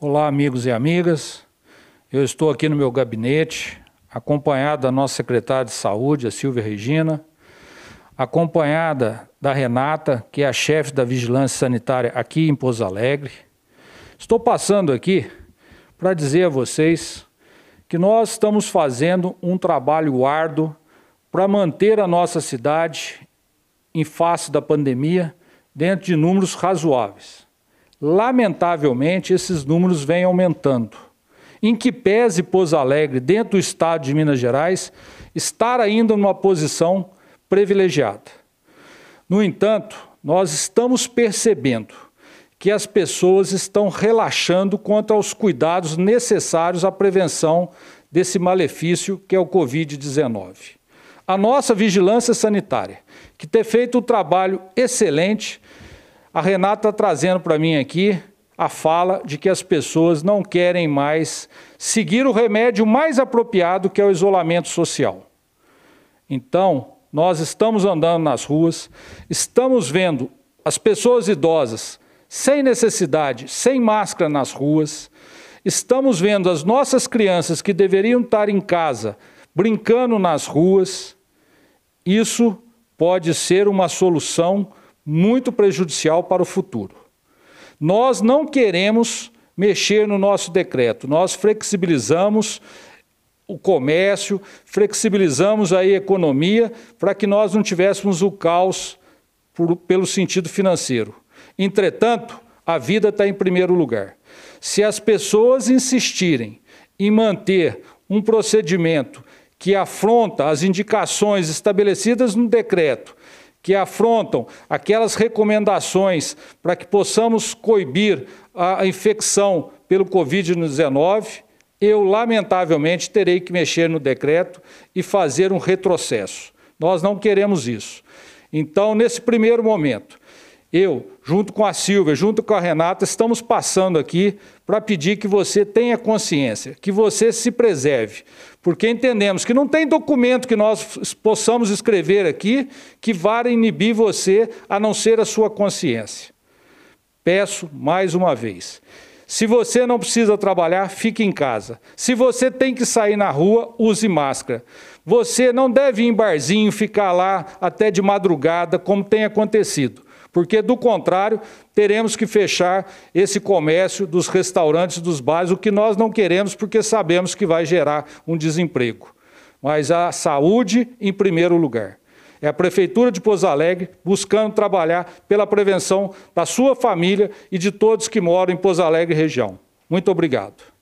Olá, amigos e amigas. Eu estou aqui no meu gabinete, acompanhada da nossa secretária de saúde, a Silvia Regina, acompanhada da Renata, que é a chefe da vigilância sanitária aqui em Pouso Alegre. Estou passando aqui para dizer a vocês que nós estamos fazendo um trabalho árduo para manter a nossa cidade em face da pandemia dentro de números razoáveis. Lamentavelmente, esses números vêm aumentando. Em que pese Pouso Alegre, dentro do estado de Minas Gerais, estar ainda numa posição privilegiada. No entanto, nós estamos percebendo que as pessoas estão relaxando quanto aos cuidados necessários à prevenção desse malefício que é o Covid-19. A nossa vigilância sanitária, que tem feito um trabalho excelente, a Renata tá trazendo para mim aqui a fala de que as pessoas não querem mais seguir o remédio mais apropriado que é o isolamento social. Então, nós estamos andando nas ruas, estamos vendo as pessoas idosas sem necessidade, sem máscara nas ruas, estamos vendo as nossas crianças que deveriam estar em casa brincando nas ruas. Isso pode ser uma solução muito prejudicial para o futuro. Nós não queremos mexer no nosso decreto, nós flexibilizamos o comércio, flexibilizamos a economia para que nós não tivéssemos o caos por, pelo sentido financeiro. Entretanto, a vida está em primeiro lugar. Se as pessoas insistirem em manter um procedimento que afronta as indicações estabelecidas no decreto que afrontam aquelas recomendações para que possamos coibir a infecção pelo Covid-19, eu lamentavelmente terei que mexer no decreto e fazer um retrocesso. Nós não queremos isso. Então, nesse primeiro momento, eu, junto com a Silvia, junto com a Renata, estamos passando aqui para pedir que você tenha consciência, que você se preserve, porque entendemos que não tem documento que nós possamos escrever aqui que vá inibir você a não ser a sua consciência. Peço mais uma vez. Se você não precisa trabalhar, fique em casa. Se você tem que sair na rua, use máscara. Você não deve ir em barzinho, ficar lá até de madrugada, como tem acontecido porque do contrário teremos que fechar esse comércio dos restaurantes, dos bares, o que nós não queremos, porque sabemos que vai gerar um desemprego. Mas a saúde em primeiro lugar. É a Prefeitura de Pouso Alegre buscando trabalhar pela prevenção da sua família e de todos que moram em Pouso Alegre região. Muito obrigado.